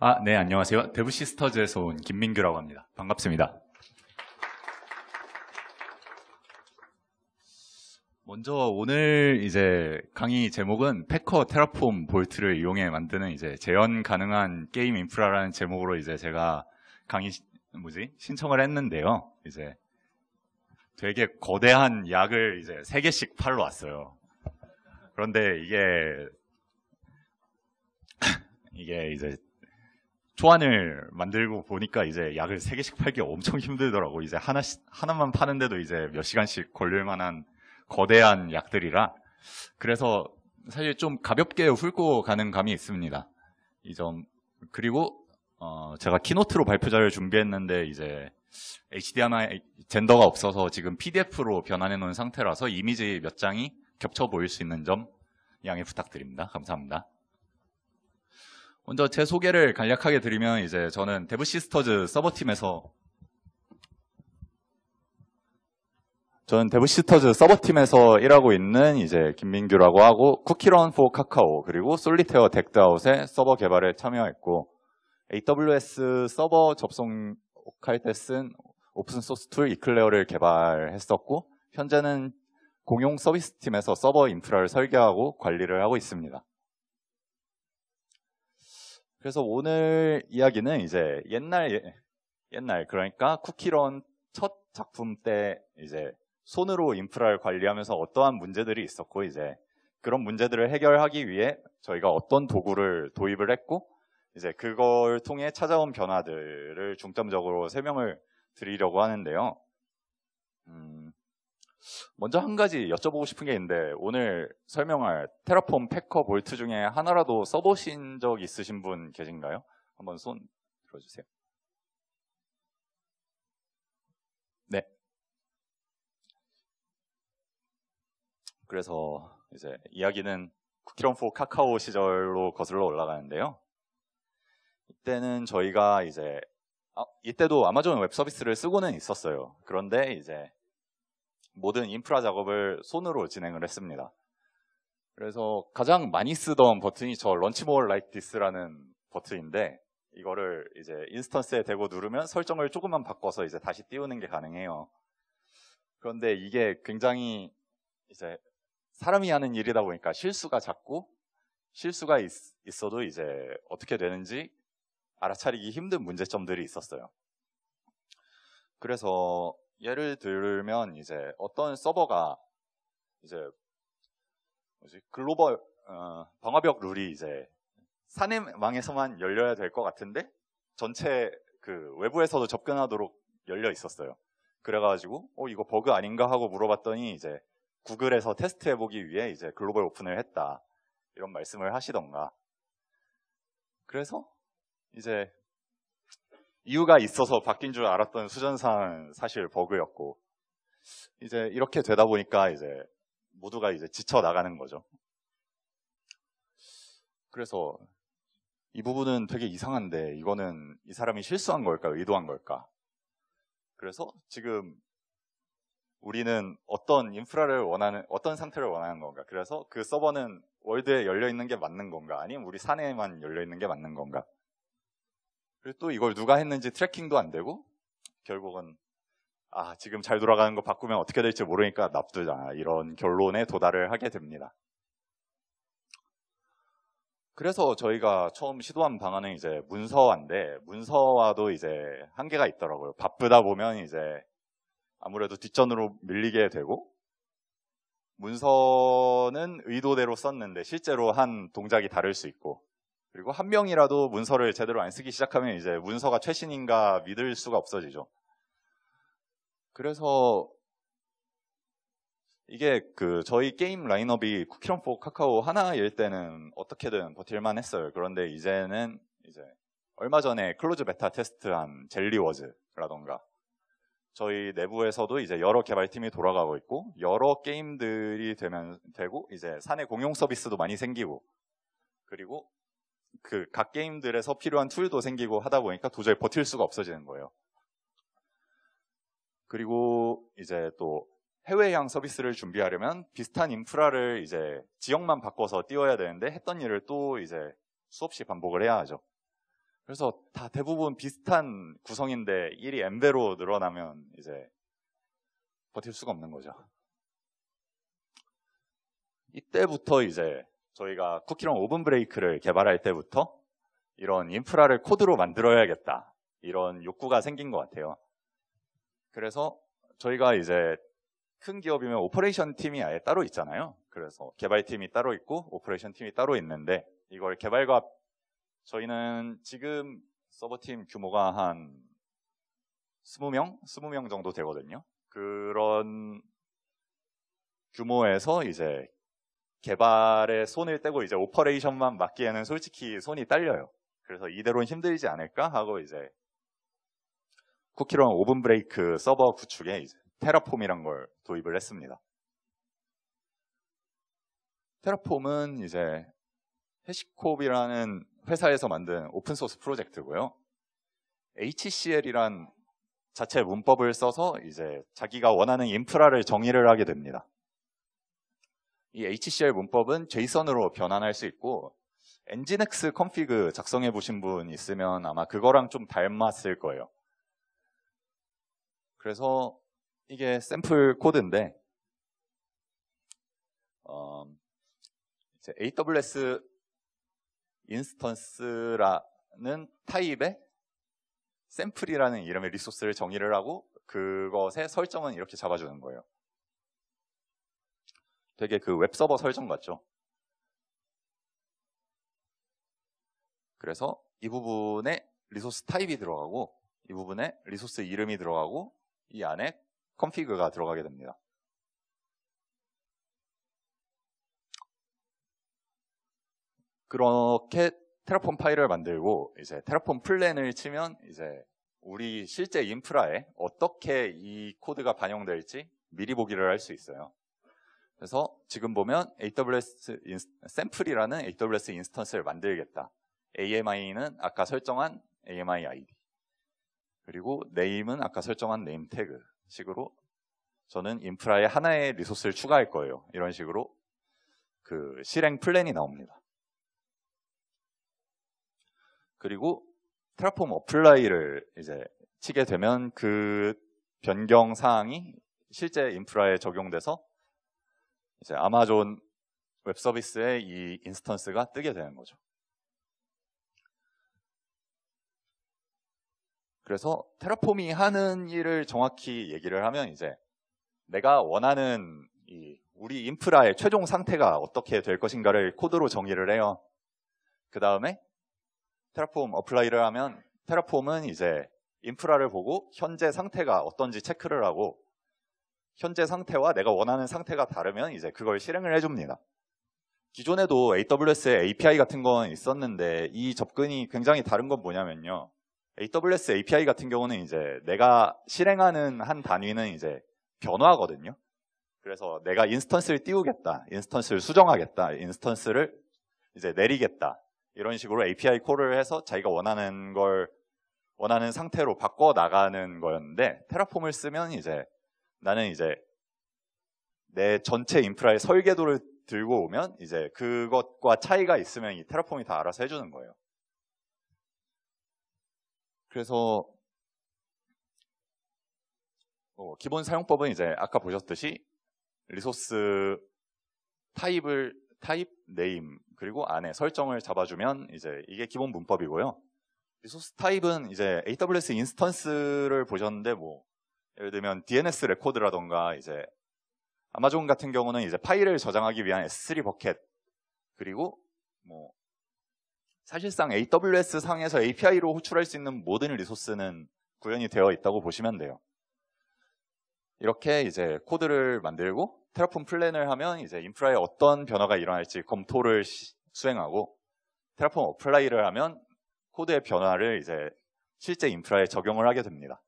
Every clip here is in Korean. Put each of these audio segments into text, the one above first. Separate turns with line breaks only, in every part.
아, 네, 안녕하세요. 데브시스터즈에서 온 김민규라고 합니다. 반갑습니다. 먼저 오늘 이제 강의 제목은 패커 테라폼 볼트를 이용해 만드는 이제 재현 가능한 게임 인프라라는 제목으로 이제 제가 강의 뭐지 신청을 했는데요. 이제 되게 거대한 약을 이제 세 개씩 팔러 왔어요. 그런데 이게 이게 이제 초안을 만들고 보니까 이제 약을 세 개씩 팔기 엄청 힘들더라고. 이제 하나 하나만 파는데도 이제 몇 시간씩 걸릴 만한 거대한 약들이라. 그래서 사실 좀 가볍게 훑고 가는 감이 있습니다. 이 점. 그리고 어 제가 키노트로 발표자를 준비했는데 이제 HDMI 젠더가 없어서 지금 PDF로 변환해 놓은 상태라서 이미지 몇 장이 겹쳐 보일 수 있는 점 양해 부탁드립니다. 감사합니다. 먼저 제 소개를 간략하게 드리면 이제 저는 데브 시스터즈 서버팀에서 저는 데브 시스터즈 서버팀에서 일하고 있는 이제 김민규라고 하고 쿠키런 포 카카오 그리고 솔리테어 덱드아웃의 서버 개발에 참여했고 AWS 서버 접속할 때 쓴 오픈 소스 툴 이클레어를 개발했었고 현재는 공용 서비스 팀에서 서버 인프라를 설계하고 관리를 하고 있습니다. 그래서 오늘 이야기는 이제 옛날 예, 옛날 그러니까 쿠키런 첫 작품 때 이제 손으로 인프라를 관리하면서 어떠한 문제들이 있었고 이제 그런 문제들을 해결하기 위해 저희가 어떤 도구를 도입을 했고 이제 그걸 통해 찾아온 변화들을 중점적으로 설명을 드리려고 하는데요. 음 먼저 한 가지 여쭤보고 싶은 게 있는데 오늘 설명할 테라폼 패커 볼트 중에 하나라도 써보신 적 있으신 분 계신가요? 한번 손 들어주세요. 네. 그래서 이제 이야기는 쿠키런포 카카오 시절로 거슬러 올라가는데요. 이때는 저희가 이제 아, 이때도 아마존 웹 서비스를 쓰고는 있었어요. 그런데 이제 모든 인프라 작업을 손으로 진행을 했습니다. 그래서 가장 많이 쓰던 버튼이 저 런치 모어 라이크 디스라는 버튼인데 이거를 이제 인스턴스에 대고 누르면 설정을 조금만 바꿔서 이제 다시 띄우는 게 가능해요. 그런데 이게 굉장히 이제 사람이 하는 일이다 보니까 실수가 작고 실수가 있, 어도 이제 어떻게 되는지 알아차리기 힘든 문제점들이 있었어요. 그래서 예를 들면 이제 어떤 서버가 이제 뭐지 글로벌 어, 방화벽 룰이 이제 사내망에서만 열려야 될 것 같은데 전체 그 외부에서도 접근하도록 열려 있었어요. 그래가지고 어 이거 버그 아닌가 하고 물어봤더니 이제 구글에서 테스트해보기 위해 이제 글로벌 오픈을 했다 이런 말씀을 하시던가. 그래서 이제 이유가 있어서 바뀐 줄 알았던 수전상 사실 버그였고 이제 이렇게 되다 보니까 이제 모두가 이제 지쳐 나가는 거죠. 그래서 이 부분은 되게 이상한데 이거는 이 사람이 실수한 걸까 의도한 걸까? 그래서 지금 우리는 어떤 인프라를 원하는 어떤 상태를 원하는 건가? 그래서 그 서버는 월드에 열려 있는 게 맞는 건가? 아니면 우리 사내에만 열려 있는 게 맞는 건가? 그리고 또 이걸 누가 했는지 트래킹도 안 되고 결국은 아 지금 잘 돌아가는 거 바꾸면 어떻게 될지 모르니까 납두잖아 이런 결론에 도달을 하게 됩니다. 그래서 저희가 처음 시도한 방안은 이제 문서화인데 문서화도 이제 한계가 있더라고요. 바쁘다 보면 이제 아무래도 뒷전으로 밀리게 되고 문서는 의도대로 썼는데 실제로 한 동작이 다를 수 있고 그리고 한 명이라도 문서를 제대로 안 쓰기 시작하면 이제 문서가 최신인가 믿을 수가 없어지죠. 그래서 이게 그 저희 게임 라인업이 쿠키런포 카카오 하나일 때는 어떻게든 버틸만 했어요. 그런데 이제는 이제 얼마 전에 클로즈 베타 테스트한 젤리워즈라던가 저희 내부에서도 이제 여러 개발팀이 돌아가고 있고 여러 게임들이 되면 되고 이제 사내 공용 서비스도 많이 생기고 그리고 그각 게임들에서 필요한 툴도 생기고 하다 보니까 도저히 버틸 수가 없어지는 거예요. 그리고 이제 또 해외향 서비스를 준비하려면 비슷한 인프라를 이제 지역만 바꿔서 띄워야 되는데 했던 일을 또 이제 수없이 반복을 해야 하죠. 그래서 다 대부분 비슷한 구성인데 1이 n배로 늘어나면 이제 버틸 수가 없는 거죠. 이때부터 이제 저희가 쿠키런 오븐 브레이크를 개발할 때부터 이런 인프라를 코드로 만들어야겠다. 이런 욕구가 생긴 것 같아요. 그래서 저희가 이제 큰 기업이면 오퍼레이션 팀이 아예 따로 있잖아요. 그래서 개발팀이 따로 있고 오퍼레이션 팀이 따로 있는데 이걸 개발과 저희는 지금 서버팀 규모가 한 20명? 20명 정도 되거든요. 그런 규모에서 이제 개발에 손을 떼고 이제 오퍼레이션만 맡기에는 솔직히 손이 딸려요. 그래서 이대로는 힘들지 않을까 하고 이제 쿠키런 오븐 브레이크 서버 구축에 이제 테라폼이란 걸 도입을 했습니다. 테라폼은 이제 해시콥이라는 회사에서 만든 오픈소스 프로젝트고요. HCL이란 자체 문법을 써서 이제 자기가 원하는 인프라를 정의를 하게 됩니다. 이 HCL 문법은 JSON으로 변환할 수 있고 엔진엑스 컴피그 작성해 보신 분 있으면 아마 그거랑 좀 닮았을 거예요. 그래서 이게 샘플 코드인데 어, AWS 인스턴스라는 타입의 샘플이라는 이름의 리소스를 정의를 하고 그것의 설정은 이렇게 잡아주는 거예요. 되게 그 웹서버 설정 같죠. 그래서 이 부분에 리소스 타입이 들어가고 이 부분에 리소스 이름이 들어가고 이 안에 컨피그가 들어가게 됩니다. 그렇게 테라폼 파일을 만들고 이제 테라폼 플랜을 치면 이제 우리 실제 인프라에 어떻게 이 코드가 반영될지 미리 보기를 할 수 있어요. 그래서 지금 보면 AWS 샘플이라는 AWS 인스턴스를 만들겠다. AMI는 아까 설정한 AMI ID. 그리고 n a m 은 아까 설정한 n a m 태그 식으로 저는 인프라에 하나의 리소스를 추가할 거예요. 이런 식으로 그 실행 플랜이 나옵니다. 그리고 트라폼 어플라이를 이제 치게 되면 그 변경 사항이 실제 인프라에 적용돼서 이제 아마존 웹 서비스에 이 인스턴스가 뜨게 되는 거죠. 그래서 테라폼이 하는 일을 정확히 얘기를 하면 이제 내가 원하는 이 우리 인프라의 최종 상태가 어떻게 될 것인가를 코드로 정의를 해요. 그 다음에 테라폼 어플라이를 하면 테라폼은 이제 인프라를 보고 현재 상태가 어떤지 체크를 하고 현재 상태와 내가 원하는 상태가 다르면 이제 그걸 실행을 해줍니다. 기존에도 AWS의 API 같은 건 있었는데 이 접근이 굉장히 다른 건 뭐냐면요. AWS API 같은 경우는 이제 내가 실행하는 한 단위는 이제 변화거든요. 그래서 내가 인스턴스를 띄우겠다, 인스턴스를 수정하겠다, 인스턴스를 이제 내리겠다. 이런 식으로 API 콜을 해서 자기가 원하는 걸 원하는 상태로 바꿔 나가는 거였는데 테라폼을 쓰면 이제 나는 이제 내 전체 인프라의 설계도를 들고 오면 이제 그것과 차이가 있으면 이 테라폼이 다 알아서 해주는 거예요. 그래서 어, 기본 사용법은 이제 아까 보셨듯이 리소스 타입을 타입 네임 그리고 안에 설정을 잡아주면 이제 이게 기본 문법이고요. 리소스 타입은 이제 AWS 인스턴스를 보셨는데 뭐 예를 들면 DNS 레코드라던가 이제 아마존 같은 경우는 이제 파일을 저장하기 위한 S3 버켓 그리고 뭐 사실상 AWS 상에서 API로 호출할 수 있는 모든 리소스는 구현이 되어 있다고 보시면 돼요. 이렇게 이제 코드를 만들고 테라폼 플랜을 하면 이제 인프라에 어떤 변화가 일어날지 검토를 시, 수행하고 테라폼 어플라이를 하면 코드의 변화를 이제 실제 인프라에 적용을 하게 됩니다.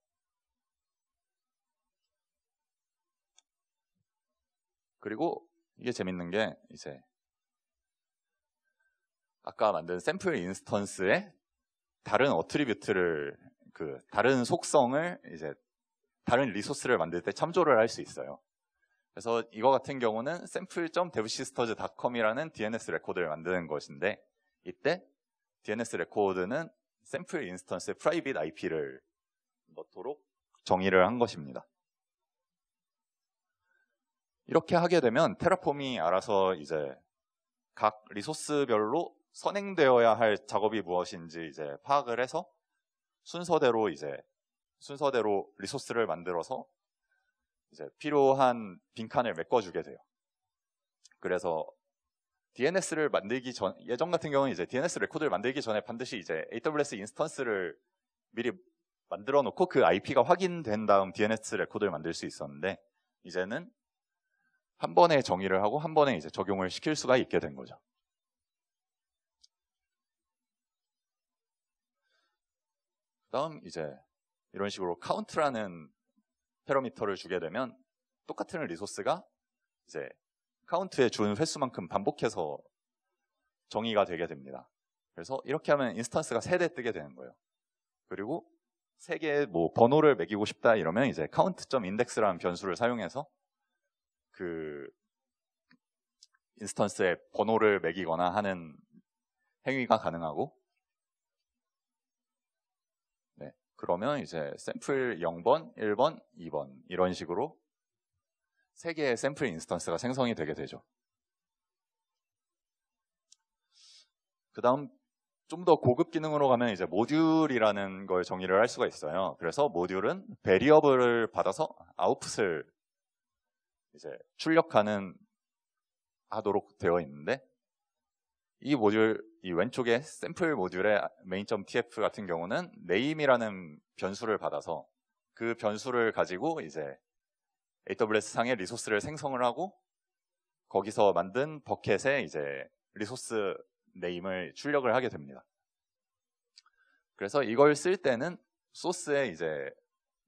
그리고 이게 재밌는 게 이제 아까 만든 샘플 인스턴스에 다른 어트리뷰트를 그 다른 속성을 이제 다른 리소스를 만들 때 참조를 할 수 있어요. 그래서 이거 같은 경우는 sample.devsisters.com이라는 DNS 레코드를 만드는 것인데 이때 DNS 레코드는 샘플 인스턴스의 프라이빗 IP를 넣도록 정의를 한 것입니다. 이렇게 하게 되면 테라폼이 알아서 이제 각 리소스별로 선행되어야 할 작업이 무엇인지 이제 파악을 해서 순서대로 이제 순서대로 리소스를 만들어서 이제 필요한 빈칸을 메꿔주게 돼요. 그래서 DNS를 만들기 전 예전 같은 경우는 이제 DNS 레코드를 만들기 전에 반드시 이제 AWS 인스턴스를 미리 만들어 놓고 그 IP가 확인된 다음 DNS 레코드를 만들 수 있었는데 이제는 한 번에 정의를 하고 한 번에 이제 적용을 시킬 수가 있게 된 거죠. 그다음 이제 이런 식으로 카운트라는 페러미터를 주게 되면 똑같은 리소스가 이제 카운트에 준 횟수만큼 반복해서 정의가 되게 됩니다. 그래서 이렇게 하면 인스턴스가 세대 뜨게 되는 거예요. 그리고 세 개의 뭐 번호를 매기고 싶다 이러면 이제 c o u n t i n 라는 변수를 사용해서 그 인스턴스에 번호를 매기거나 하는 행위가 가능하고 네, 그러면 이제 샘플 0번, 1번, 2번 이런 식으로 3 개의 샘플 인스턴스가 생성이 되게 되죠. 그 다음 좀 더 고급 기능으로 가면 이제 모듈이라는 걸 정의를 할 수가 있어요. 그래서 모듈은 베리어블을 받아서 아웃풋을 이제 출력하는 하도록 되어 있는데 이 모듈 이 왼쪽에 샘플 모듈의 main.tf 같은 경우는 name이라는 변수를 받아서 그 변수를 가지고 이제 AWS 상의 리소스를 생성을 하고 거기서 만든 버켓에 이제 리소스 네임을 출력을 하게 됩니다. 그래서 이걸 쓸 때는 소스에 이제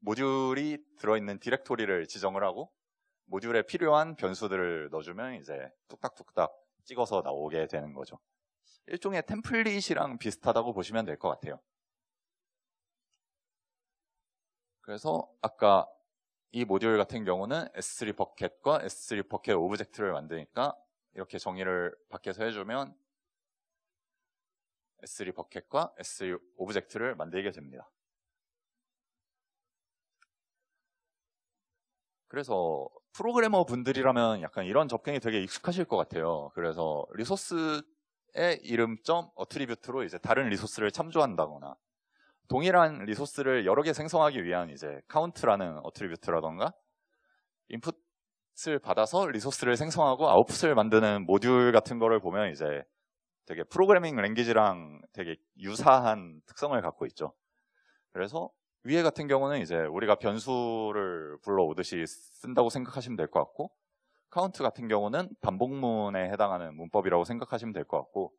모듈이 들어있는 디렉토리를 지정을 하고 모듈에 필요한 변수들을 넣어주면 이제 뚝딱뚝딱 찍어서 나오게 되는 거죠. 일종의 템플릿이랑 비슷하다고 보시면 될 것 같아요. 그래서 아까 이 모듈 같은 경우는 S3 버켓과 S3 버켓 오브젝트를 만드니까 이렇게 정의를 밖에서 해주면 S3 버켓과 S3 오브젝트를 만들게 됩니다. 그래서 프로그래머 분들이라면 약간 이런 접근이 되게 익숙하실 것 같아요. 그래서 리소스의 이름점 어트리뷰트로 이제 다른 리소스를 참조한다거나 동일한 리소스를 여러 개 생성하기 위한 이제 카운트라는 어트리뷰트라던가 인풋을 받아서 리소스를 생성하고 아웃풋을 만드는 모듈 같은 거를 보면 이제 되게 프로그래밍 랭귀지랑 되게 유사한 특성을 갖고 있죠. 그래서 위에 같은 경우는 이제 우리가 변수를 불러오듯이 쓴다고 생각하시면 될 것 같고 카운트 같은 경우는 반복문에 해당하는 문법이라고 생각하시면 될 것 같고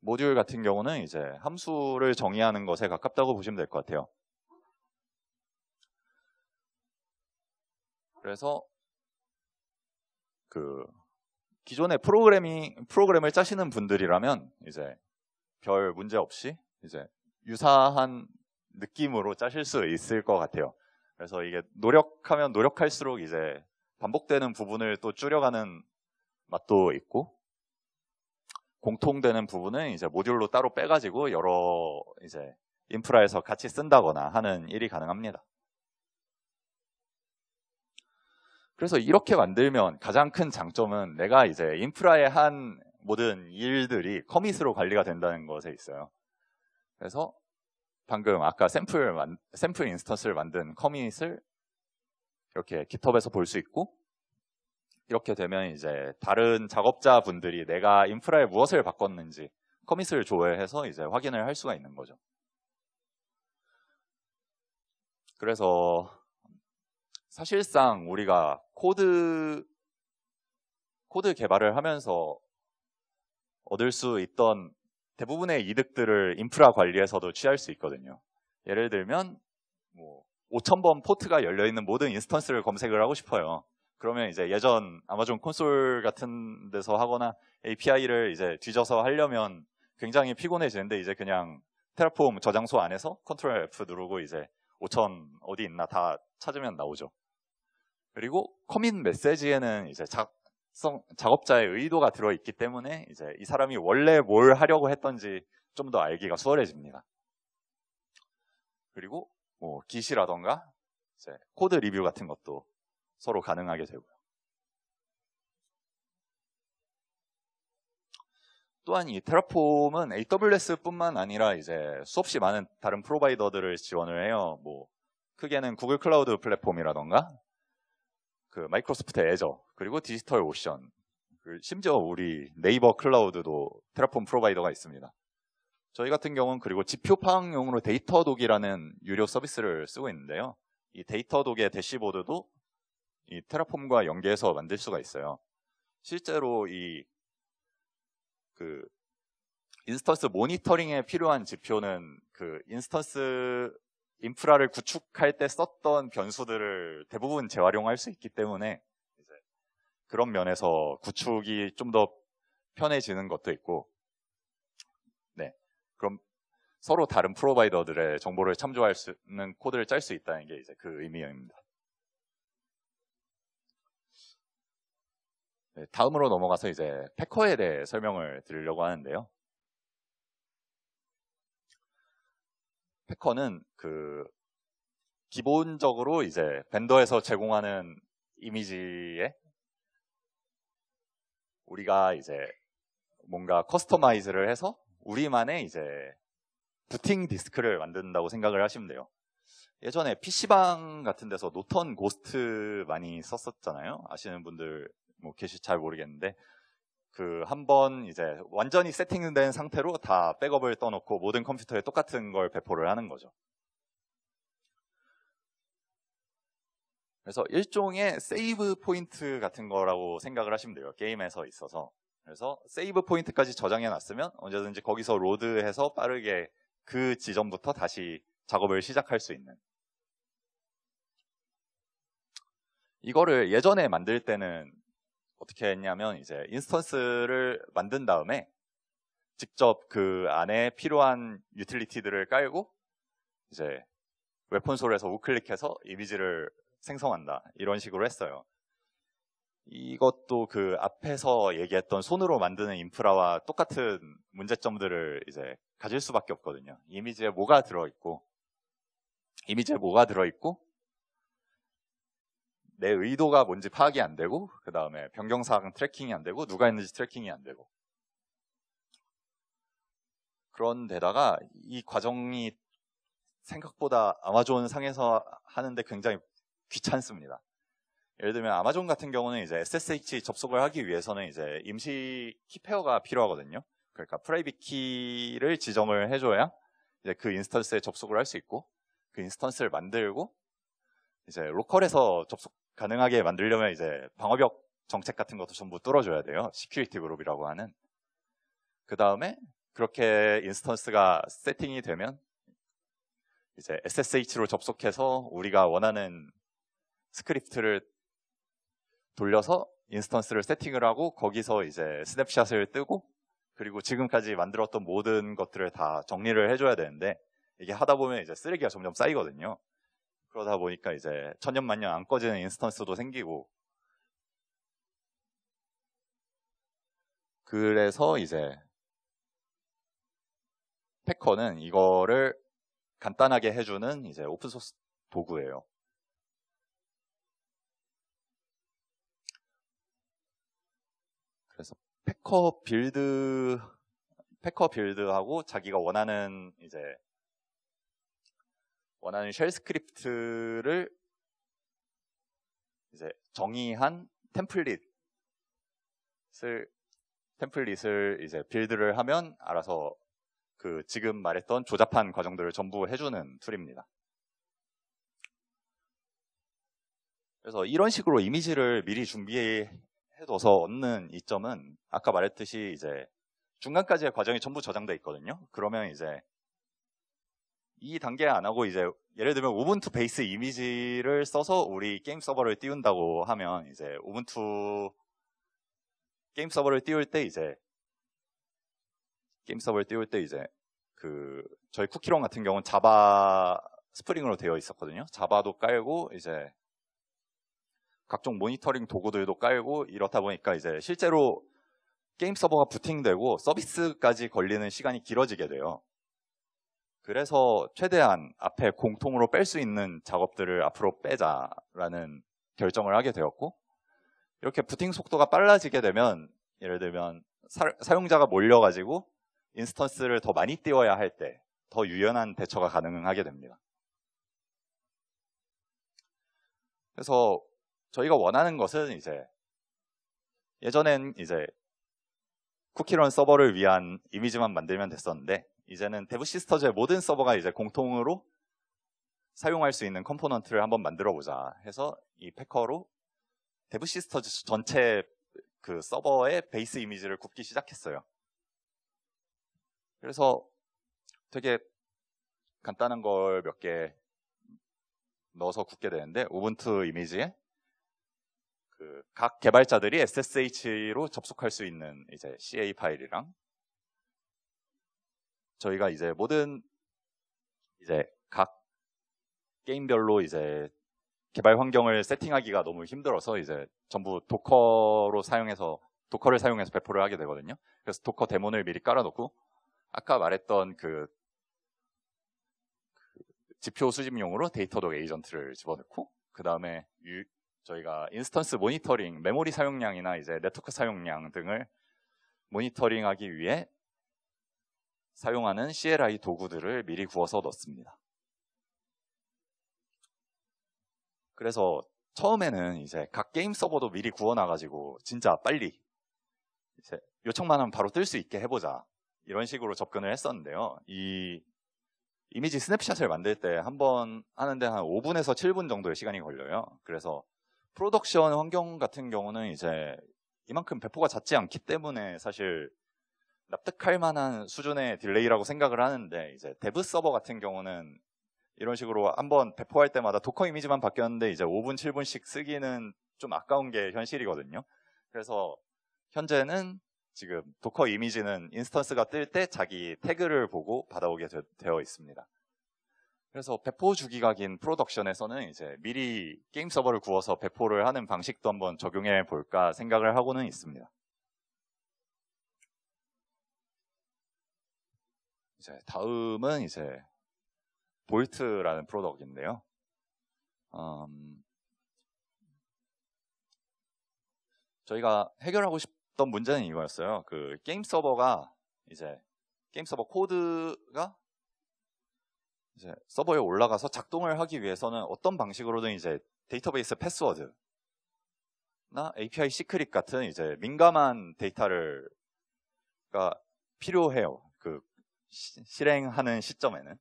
모듈 같은 경우는 이제 함수를 정의하는 것에 가깝다고 보시면 될 것 같아요. 그래서 그 기존의 프로그래미 프로그램을 짜시는 분들이라면 이제 별 문제 없이 이제 유사한 느낌으로 짜실 수 있을 것 같아요. 그래서 이게 노력하면 노력할수록 이제 반복되는 부분을 또 줄여가는 맛도 있고 공통되는 부분은 이제 모듈로 따로 빼가지고 여러 이제 인프라에서 같이 쓴다거나 하는 일이 가능합니다. 그래서 이렇게 만들면 가장 큰 장점은 내가 이제 인프라의 한 모든 일들이 커밋으로 관리가 된다는 것에 있어요. 그래서 방금 아까 샘플, 샘플 인스턴스를 만든 커밋을 이렇게 깃허에서볼 수 있고 이렇게 되면 이제 다른 작업자분들이 내가 인프라에 무엇을 바꿨는지 커밋을 조회해서 이제 확인을 할 수가 있는 거죠. 그래서 사실상 우리가 코드 코드 개발을 하면서 얻을 수 있던 대부분의 이득들을 인프라 관리에서도 취할 수 있거든요. 예를 들면 뭐 5,000번 포트가 열려 있는 모든 인스턴스를 검색을 하고 싶어요. 그러면 이제 예전 아마존 콘솔 같은 데서 하거나 API를 이제 뒤져서 하려면 굉장히 피곤해지는데 이제 그냥 테라폼 저장소 안에서 컨트롤 F 누르고 이제 5,000 어디 있나 다 찾으면 나오죠. 그리고 커밋 메시지에는 이제 자, 성, 작업자의 의도가 들어있기 때문에 이제 이 사람이 원래 뭘 하려고 했던지 좀 더 알기가 수월해집니다. 그리고 뭐 기시라던가 이제 코드 리뷰 같은 것도 서로 가능하게 되고요. 또한 이 테라폼은 AWS뿐만 아니라 이제 수없이 많은 다른 프로바이더들을 지원을 해요. 뭐 크게는 구글 클라우드 플랫폼이라던가 그 마이크로소프트 애저 그리고 디지털 오션 그 심지어 우리 네이버 클라우드도 테라폼 프로바이더가 있습니다. 저희 같은 경우는 그리고 지표 파악용으로 데이터 독이라는 유료 서비스를 쓰고 있는데요. 이 데이터 독의 대시보드도 이 테라폼과 연계해서 만들 수가 있어요. 실제로 이 그 인스턴스 모니터링에 필요한 지표는 그 인스턴스 인프라를 구축할 때 썼던 변수들을 대부분 재활용할 수 있기 때문에 그런 면에서 구축이 좀 더 편해지는 것도 있고 네 그럼 서로 다른 프로바이더들의 정보를 참조할 수 있는 코드를 짤 수 있다는 게 이제 그 의미입니다. 네, 다음으로 넘어가서 이제 패커에 대해 설명을 드리려고 하는데요. 패커는 그 기본적으로 이제 벤더에서 제공하는 이미지에 우리가 이제 뭔가 커스터마이즈를 해서 우리만의 이제 부팅 디스크를 만든다고 생각을 하시면 돼요. 예전에 PC방 같은 데서 노턴 고스트 많이 썼었잖아요. 아시는 분들 뭐 계시 잘 모르겠는데 그한번 이제 완전히 세팅된 상태로 다 백업을 떠놓고 모든 컴퓨터에 똑같은 걸 배포를 하는 거죠. 그래서 일종의 세이브 포인트 같은 거라고 생각을 하시면 돼요. 게임에서 있어서. 그래서 세이브 포인트까지 저장해 놨으면 언제든지 거기서 로드해서 빠르게 그 지점부터 다시 작업을 시작할 수 있는. 이거를 예전에 만들 때는 어떻게 했냐면 이제 인스턴스를 만든 다음에 직접 그 안에 필요한 유틸리티들을 깔고 이제 웹콘솔에서 우클릭해서 이미지를 생성한다 이런 식으로 했어요. 이것도 그 앞에서 얘기했던 손으로 만드는 인프라와 똑같은 문제점들을 이제 가질 수밖에 없거든요. 이미지에 뭐가 들어있고 이미지에 뭐가 들어있고 내 의도가 뭔지 파악이 안 되고 그 다음에 변경사항 트래킹이 안 되고 누가 있는지 트래킹이 안 되고 그런데다가 이 과정이 생각보다 아마존 상에서 하는데 굉장히 귀찮습니다. 예를 들면 아마존 같은 경우는 이제 SSH 접속을 하기 위해서는 이제 임시 키페어가 필요하거든요. 그러니까 프라이빗 키를 지정을 해줘야 이제 그 인스턴스에 접속을 할 수 있고 그 인스턴스를 만들고 이제 로컬에서 접속 가능하게 만들려면 이제 방어벽 정책 같은 것도 전부 뚫어줘야 돼요. 시큐리티 그룹이라고 하는. 그 다음에 그렇게 인스턴스가 세팅이 되면 이제 SSH로 접속해서 우리가 원하는 스크립트를 돌려서 인스턴스를 세팅을 하고 거기서 이제 스냅샷을 뜨고 그리고 지금까지 만들었던 모든 것들을 다 정리를 해줘야 되는데 이게 하다 보면 이제 쓰레기가 점점 쌓이거든요. 그러다 보니까 이제 천년만년 안 꺼지는 인스턴스도 생기고 그래서 이제 패커는 이거를 간단하게 해주는 이제 오픈소스 도구예요. 그래서 패커 빌드 패커 빌드하고 자기가 원하는 이제 원하는 쉘 스크립트를 이제 정의한 템플릿을 템플릿을 이제 빌드를 하면 알아서 그 지금 말했던 조잡한 과정들을 전부 해주는 툴입니다. 그래서 이런 식으로 이미지를 미리 준비해둬서 얻는 이점은 아까 말했듯이 이제 중간까지의 과정이 전부 저장돼 있거든요. 그러면 이제 이 단계 안 하고 이제 예를 들면 우분투 베이스 이미지를 써서 우리 게임 서버를 띄운다고 하면 이제 우분투 게임 서버를 띄울 때 이제 게임 서버를 띄울 때 이제 그 저희 쿠키롱 같은 경우는 자바 스프링으로 되어 있었거든요. 자바도 깔고 이제 각종 모니터링 도구들도 깔고 이렇다 보니까 이제 실제로 게임 서버가 부팅되고 서비스까지 걸리는 시간이 길어지게 돼요. 그래서 최대한 앞에 공통으로 뺄 수 있는 작업들을 앞으로 빼자라는 결정을 하게 되었고 이렇게 부팅 속도가 빨라지게 되면 예를 들면 사, 용자가 몰려가지고 인스턴스를 더 많이 띄워야 할 때 더 유연한 대처가 가능하게 됩니다. 그래서 저희가 원하는 것은 이제 예전엔 이제 쿠키런 서버를 위한 이미지만 만들면 됐었는데 이제는 데브 시스터즈의 모든 서버가 이제 공통으로 사용할 수 있는 컴포넌트를 한번 만들어 보자 해서 이 패커로 데브 시스터즈 전체 그 서버의 베이스 이미지를 굽기 시작했어요. 그래서 되게 간단한 걸 몇 개 넣어서 굽게 되는데 우분투 이미지에 그 각 개발자들이 SSH로 접속할 수 있는 이제 CA 파일이랑 저희가 이제 모든 이제 각 게임별로 이제 개발 환경을 세팅하기가 너무 힘들어서 이제 전부 도커로 사용해서 도커를 사용해서 배포를 하게 되거든요. 그래서 도커 데몬을 미리 깔아놓고 아까 말했던 그, 그 지표 수집용으로 데이터독 에이전트를 집어넣고 그 다음에 저희가 인스턴스 모니터링, 메모리 사용량이나 이제 네트워크 사용량 등을 모니터링하기 위해 사용하는 CLI 도구들을 미리 구워서 넣습니다. 그래서 처음에는 이제 각 게임 서버도 미리 구워놔가지고 진짜 빨리 이제 요청만 하면 바로 뜰 수 있게 해보자 이런 식으로 접근을 했었는데요. 이 이미지 스냅샷을 만들 때 한 번 하는데 한 5분에서 7분 정도의 시간이 걸려요. 그래서 프로덕션 환경 같은 경우는 이제 이만큼 배포가 잦지 않기 때문에 사실 납득할 만한 수준의 딜레이라고 생각을 하는데 이제 데브 서버 같은 경우는 이런 식으로 한번 배포할 때마다 도커 이미지만 바뀌었는데 이제 5분, 7분씩 쓰기는 좀 아까운 게 현실이거든요. 그래서 현재는 지금 도커 이미지는 인스턴스가 뜰 때 자기 태그를 보고 받아오게 되, 되어 있습니다. 그래서 배포 주기가긴 프로덕션에서는 이제 미리 게임 서버를 구워서 배포를 하는 방식도 한번 적용해 볼까 생각을 하고는 있습니다. 이제 다음은 이제 보이트라는 프로덕트인데요. 음, 저희가 해결하고 싶던 문제는 이거였어요. 그 게임 서버가 이제 게임 서버 코드가 이제 서버에 올라가서 작동을 하기 위해서는 어떤 방식으로든 이제 데이터베이스 패스워드나 API 시크릿 같은 이제 민감한 데이터를 가 필요해요. 그 시, 실행하는 시점에는.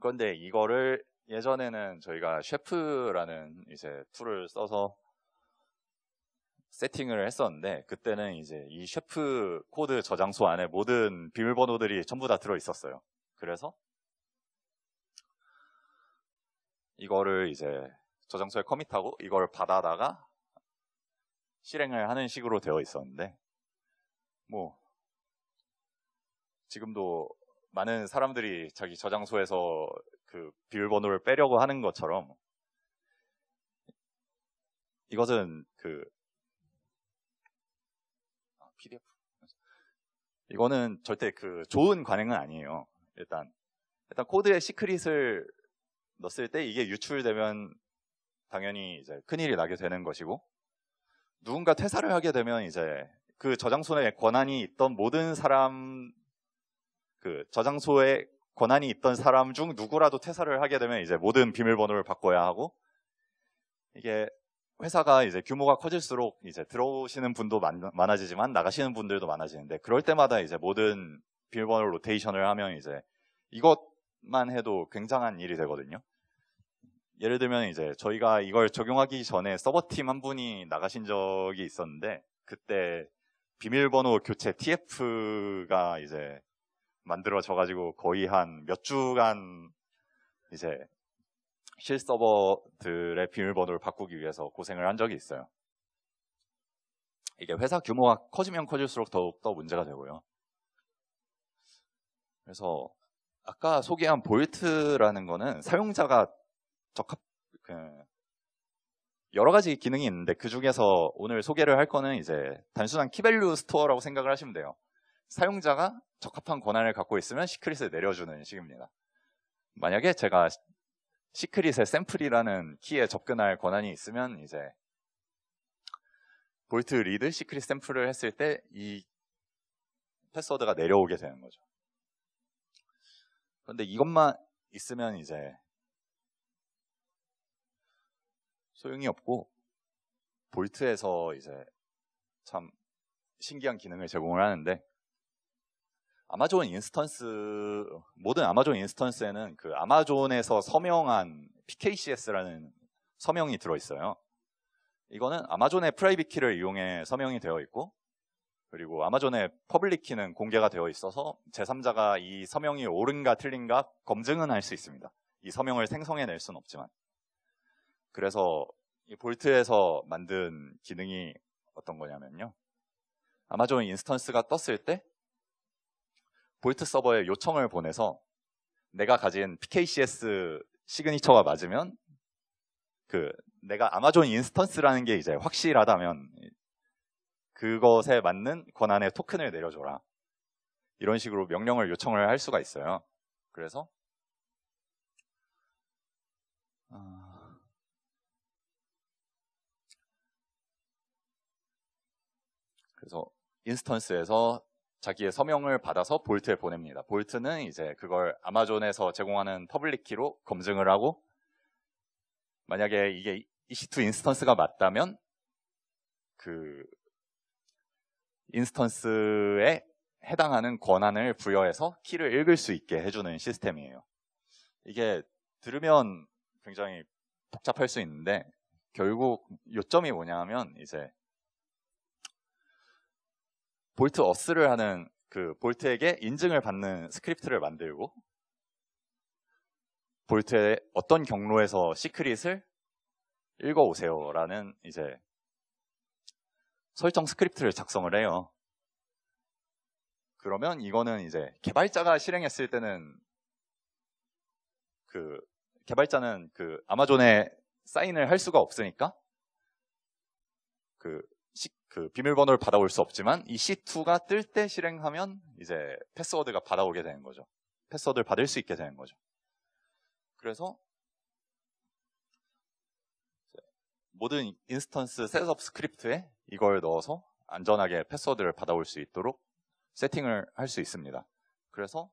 그런데 이거를 예전에는 저희가 셰프라는 이제 툴을 써서 세팅을 했었는데 그때는 이제 이 셰프 코드 저장소 안에 모든 비밀번호들이 전부 다 들어 있었어요. 그래서 이거를 이제 저장소에 커밋하고 이걸 받아다가 실행을 하는 식으로 되어 있었는데 뭐 지금도 많은 사람들이 자기 저장소에서 그 비밀번호를 빼려고 하는 것처럼 이것은 그 아, PDF 이거는 절대 그 좋은 관행은 아니에요. 일단 일단 코드에 시크릿을 넣었을 때 이게 유출되면 당연히 이제 큰일이 나게 되는 것이고 누군가 퇴사를 하게 되면 이제 그 저장소에 권한이 있던 모든 사람 그 저장소에 권한이 있던 사람 중 누구라도 퇴사를 하게 되면 이제 모든 비밀번호를 바꿔야 하고 이게 회사가 이제 규모가 커질수록 이제 들어오시는 분도 많, 아지지만 나가시는 분들도 많아지는데 그럴 때마다 이제 모든 비밀번호 로테이션을 하면 이제 이것만 해도 굉장한 일이 되거든요. 예를 들면 이제 저희가 이걸 적용하기 전에 서버팀 한 분이 나가신 적이 있었는데 그때 비밀번호 교체 TF가 이제 만들어져 가지고 거의 한 몇 주간 이제 실 서버들의 비밀번호를 바꾸기 위해서 고생을 한 적이 있어요. 이게 회사 규모가 커지면 커질수록 더욱더 문제가 되고요. 그래서 아까 소개한 볼트라는 거는 사용자가 적합 그 여러 가지 기능이 있는데 그 중에서 오늘 소개를 할 거는 이제 단순한 키밸류 스토어라고 생각을 하시면 돼요. 사용자가 적합한 권한을 갖고 있으면 시크릿을 내려주는 식입니다. 만약에 제가 시크릿의 샘플이라는 키에 접근할 권한이 있으면 이제 볼트 리드 시크릿 샘플을 했을 때 이 패스워드가 내려오게 되는 거죠. 그런데 이것만 있으면 이제 소용이 없고 볼트에서 이제 참 신기한 기능을 제공을 하는데 아마존 인스턴스 모든 아마존 인스턴스에는 그 아마존에서 서명한 PKCS라는 서명이 들어 있어요. 이거는 아마존의 프라이빗 키를 이용해 서명이 되어 있고 그리고 아마존의 퍼블릭 키는 공개가 되어 있어서 제3자가 이 서명이 옳은가 틀린가 검증은 할 수 있습니다. 이 서명을 생성해 낼 수는 없지만 그래서 이 볼트에서 만든 기능이 어떤 거냐면요. 아마존 인스턴스가 떴을 때 볼트 서버에 요청을 보내서 내가 가진 PKCS 시그니처가 맞으면 그 내가 아마존 인스턴스라는 게 이제 확실하다면 그것에 맞는 권한의 토큰을 내려줘라. 이런 식으로 명령을 요청을 할 수가 있어요. 그래서 아, 그래서 인스턴스에서 자기의 서명을 받아서 볼트에 보냅니다. 볼트는 이제 그걸 아마존에서 제공하는 퍼블릭 키로 검증을 하고 만약에 이게 EC2 인스턴스가 맞다면 그 인스턴스에 해당하는 권한을 부여해서 키를 읽을 수 있게 해주는 시스템이에요. 이게 들으면 굉장히 복잡할 수 있는데 결국 요점이 뭐냐 하면 이제 볼트 어스를 하는 그 볼트에게 인증을 받는 스크립트를 만들고 볼트의 어떤 경로에서 시크릿을 읽어오세요라는 이제 설정 스크립트를 작성을 해요. 그러면 이거는 이제 개발자가 실행했을 때는 그 개발자는 그 아마존에 사인을 할 수가 없으니까 그그 비밀번호를 받아올 수 없지만 이 C2가 뜰 때 실행하면 이제 패스워드가 받아오게 되는 거죠. 패스워드를 받을 수 있게 되는 거죠. 그래서 모든 인스턴스 셋업 스크립트에 이걸 넣어서 안전하게 패스워드를 받아올 수 있도록 세팅을 할 수 있습니다. 그래서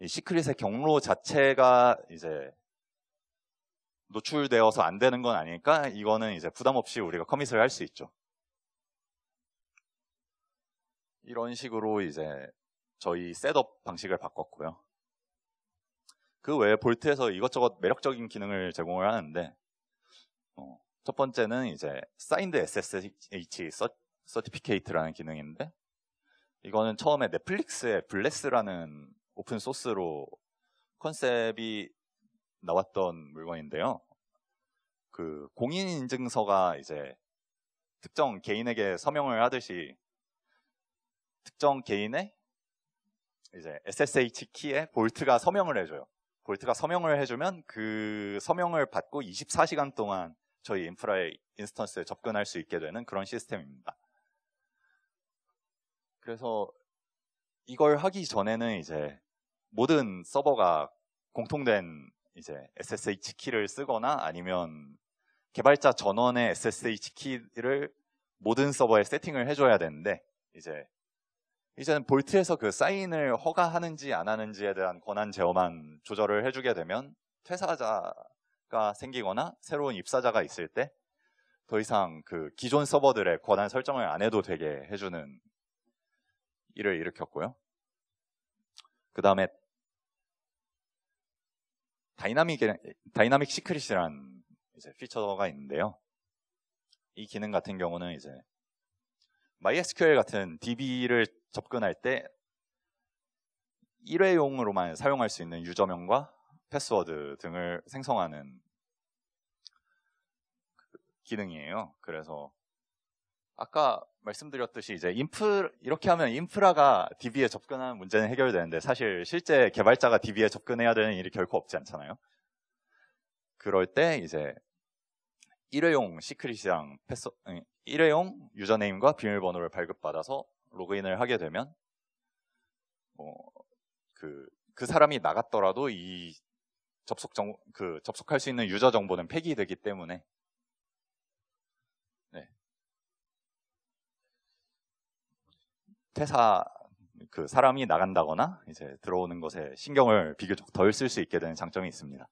이 시크릿의 경로 자체가 이제 노출되어서 안 되는 건 아니니까 이거는 이제 부담 없이 우리가 커밋을 할 수 있죠. 이런 식으로 이제 저희 셋업 방식을 바꿨고요. 그 외에 볼트에서 이것저것 매력적인 기능을 제공을 하는데 어, 첫 번째는 이제 사인드 SSH 서티피케이트라는 기능인데 이거는 처음에 넷플릭스의 블레스라는 오픈 소스로 컨셉이 나왔던 물건인데요. 그 공인 인증서가 이제 특정 개인에게 서명을 하듯이 특정 개인의 이제 SSH 키에 볼트가 서명을 해줘요. 볼트가 서명을 해주면 그 서명을 받고 24시간 동안 저희 인프라의 인스턴스에 접근할 수 있게 되는 그런 시스템입니다. 그래서 이걸 하기 전에는 이제 모든 서버가 공통된 이제 SSH 키를 쓰거나 아니면 개발자 전원의 SSH 키를 모든 서버에 세팅을 해줘야 되는데 이제 이제는 볼트에서 그 사인을 허가하는지 안 하는지에 대한 권한 제어만 조절을 해주게 되면 퇴사자가 생기거나 새로운 입사자가 있을 때 더 이상 그 기존 서버들의 권한 설정을 안 해도 되게 해주는 일을 일으켰고요. 그 다음에 다이나믹, 다이나믹 시크릿이란 이제 피처가 있는데요. 이 기능 같은 경우는 이제 MySQL 같은 DB를 접근할 때 일회용으로만 사용할 수 있는 유저명과 패스워드 등을 생성하는 기능이에요. 그래서 아까 말씀드렸듯이 이제 인프 이렇게 하면 인프라가 DB에 접근하는 문제는 해결되는데 사실 실제 개발자가 DB에 접근해야 되는 일이 결코 없지 않잖아요. 그럴 때 이제 일회용 시크릿이랑 패스, 일회용 유저네임과 비밀번호를 발급받아서 로그인을 하게 되면 뭐 그, 그 사람이 나갔더라도 이 접속 정, 그 접속할 수 있는 유저 정보는 폐기되기 때문에 네. 퇴사 그 사람이 나간다거나 이제 들어오는 것에 신경을 비교적 덜 쓸 수 있게 되는 장점이 있습니다.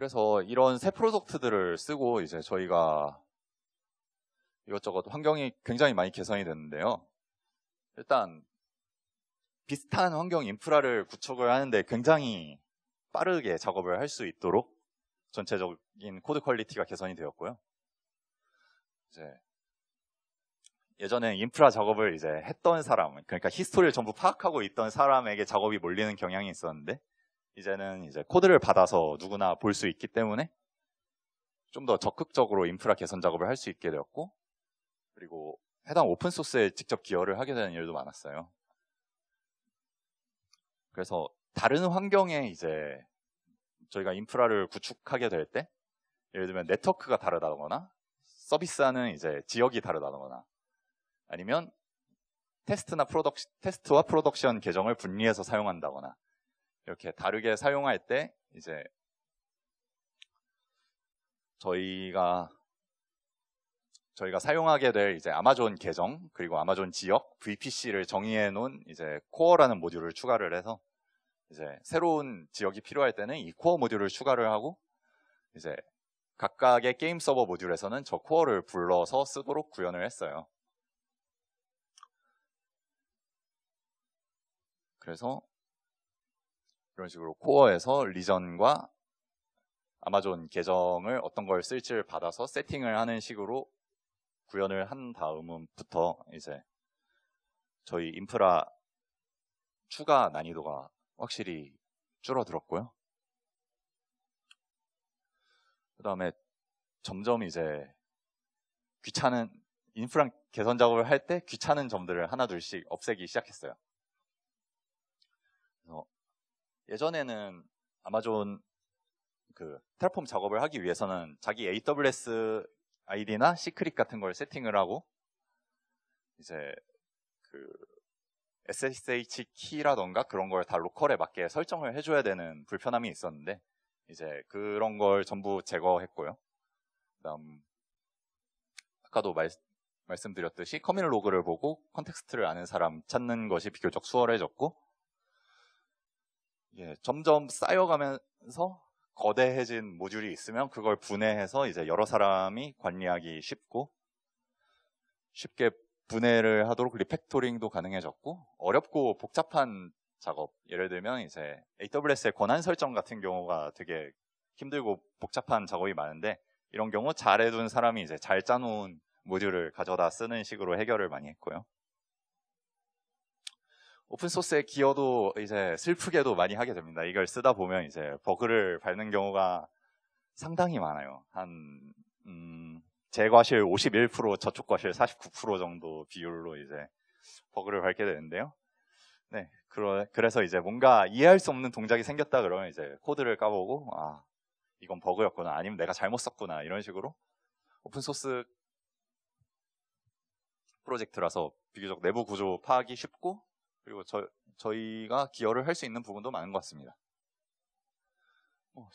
그래서 이런 새 프로덕트들을 쓰고 이제 저희가 이것저것 환경이 굉장히 많이 개선이 됐는데요. 일단 비슷한 환경 인프라를 구축을 하는데 굉장히 빠르게 작업을 할 수 있도록 전체적인 코드 퀄리티가 개선이 되었고요. 이제 예전에 인프라 작업을 이제 했던 사람, 그러니까 히스토리를 전부 파악하고 있던 사람에게 작업이 몰리는 경향이 있었는데 이제는 이제 코드를 받아서 누구나 볼 수 있기 때문에 좀 더 적극적으로 인프라 개선 작업을 할 수 있게 되었고 그리고 해당 오픈 소스에 직접 기여를 하게 되는 일도 많았어요. 그래서 다른 환경에 이제 저희가 인프라를 구축하게 될 때 예를 들면 네트워크가 다르다거나 서비스하는 이제 지역이 다르다거나 아니면 테스트나 프로덕 테스트와 프로덕션 계정을 분리해서 사용한다거나 이렇게 다르게 사용할 때 이제 저희가 저희가 사용하게 될 이제 아마존 계정 그리고 아마존 지역 VPC를 정의해 놓은 이제 코어라는 모듈을 추가를 해서 이제 새로운 지역이 필요할 때는 이 코어 모듈을 추가를 하고 이제 각각의 게임 서버 모듈에서는 저 코어를 불러서 쓰도록 구현을 했어요. 그래서 이런 식으로 코어에서 리전과 아마존 계정을 어떤 걸 쓸지를 받아서 세팅을 하는 식으로 구현을 한 다음부터 이제 저희 인프라 추가 난이도가 확실히 줄어들었고요. 그 다음에 점점 이제 귀찮은 인프라 개선 작업을 할 때 귀찮은 점들을 하나둘씩 없애기 시작했어요. 예전에는 아마존 그 테라폼 작업을 하기 위해서는 자기 AWS 아이디나 시크릿 같은 걸 세팅을 하고 이제 그 SSH 키라던가 그런 걸 다 로컬에 맞게 설정을 해줘야 되는 불편함이 있었는데 이제 그런 걸 전부 제거했고요. 그다음 아까도 말, 말씀드렸듯이 커밀 로그를 보고 컨텍스트를 아는 사람 찾는 것이 비교적 수월해졌고 예, 점점 쌓여가면서 거대해진 모듈이 있으면 그걸 분해해서 이제 여러 사람이 관리하기 쉽고 쉽게 분해를 하도록 리팩토링도 가능해졌고 어렵고 복잡한 작업 예를 들면 이제 AWS의 권한 설정 같은 경우가 되게 힘들고 복잡한 작업이 많은데 이런 경우 잘 해둔 사람이 이제 잘 짜놓은 모듈을 가져다 쓰는 식으로 해결을 많이 했고요. 오픈소스의 기여도 이제 슬프게도 많이 하게 됩니다. 이걸 쓰다 보면 이제 버그를 밟는 경우가 상당히 많아요. 한, 음, 제 과실 51%, 저쪽 과실 49% 정도 비율로 이제 버그를 밟게 되는데요. 네. 그러, 그래서 이제 뭔가 이해할 수 없는 동작이 생겼다 그러면 이제 코드를 까보고, 아, 이건 버그였구나. 아니면 내가 잘못 썼구나. 이런 식으로 오픈소스 프로젝트라서 비교적 내부 구조 파악이 쉽고 그리고 저, 저희가 기여를 할 수 있는 부분도 많은 것 같습니다. 뭐,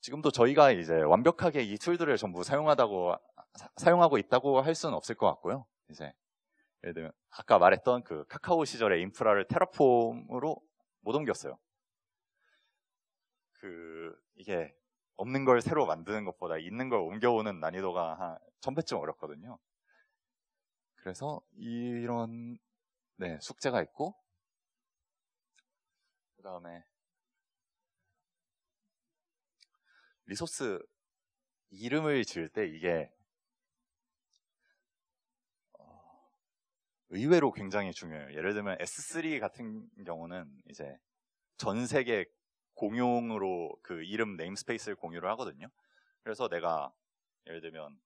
지금도 저희가 이제 완벽하게 이 툴들을 전부 사용하다고 사, 사용하고 있다고 할 수는 없을 것 같고요. 이제 예를 들면 아까 말했던 그 카카오 시절의 인프라를 테라폼으로 못 옮겼어요. 그 이게 없는 걸 새로 만드는 것보다 있는 걸 옮겨오는 난이도가 한 천배쯤 어렵거든요. 그래서 이런 네, 숙제가 있고, 그 다음에, 리소스 이름을 지을 때 이게, 어, 의외로 굉장히 중요해요. 예를 들면 S3 같은 경우는 이제 전 세계 공용으로 그 이름 네임스페이스를 공유를 하거든요. 그래서 내가 예를 들면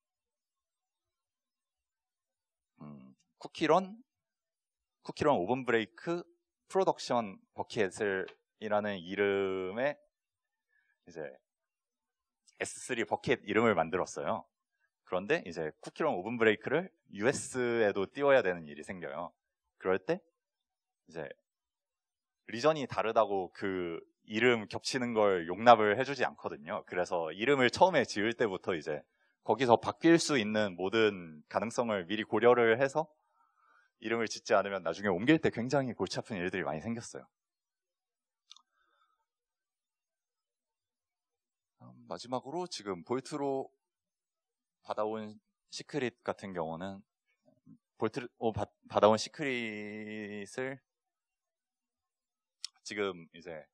음, 쿠키런 쿠키런 오븐 브레이크 프로덕션 버킷을이라는 이름의 이제 S3 버킷 이름을 만들었어요. 그런데 이제 쿠키런 오븐 브레이크를 US에도 띄워야 되는 일이 생겨요. 그럴 때 이제 리전이 다르다고 그 이름 겹치는 걸 용납을 해주지 않거든요. 그래서 이름을 처음에 지을 때부터 이제 거기서 바뀔 수 있는 모든 가능성을 미리 고려를 해서 이름을 짓지 않으면 나중에 옮길 때 굉장히 골치 아픈 일들이 많이 생겼어요. 음, 마지막으로 지금 볼트로 받아온 시크릿 같은 경우는 볼트로 받아온 시크릿을 지금 이제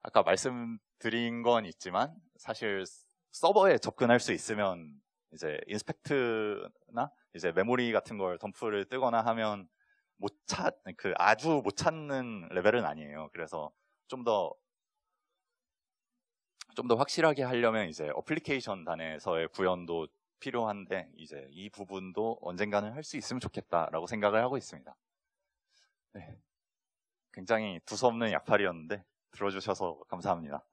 아까 말씀드린 건 있지만 사실 서버에 접근할 수 있으면 이제 인스펙트나 이제 메모리 같은 걸 덤프를 뜨거나 하면 못 찾, 그 아주 못 찾는 레벨은 아니에요. 그래서 좀 더, 좀 더 확실하게 하려면 이제 어플리케이션 단에서의 구현도 필요한데 이제 이 부분도 언젠가는 할 수 있으면 좋겠다라고 생각을 하고 있습니다. 네. 굉장히 두서없는 약팔이었는데 들어주셔서 감사합니다.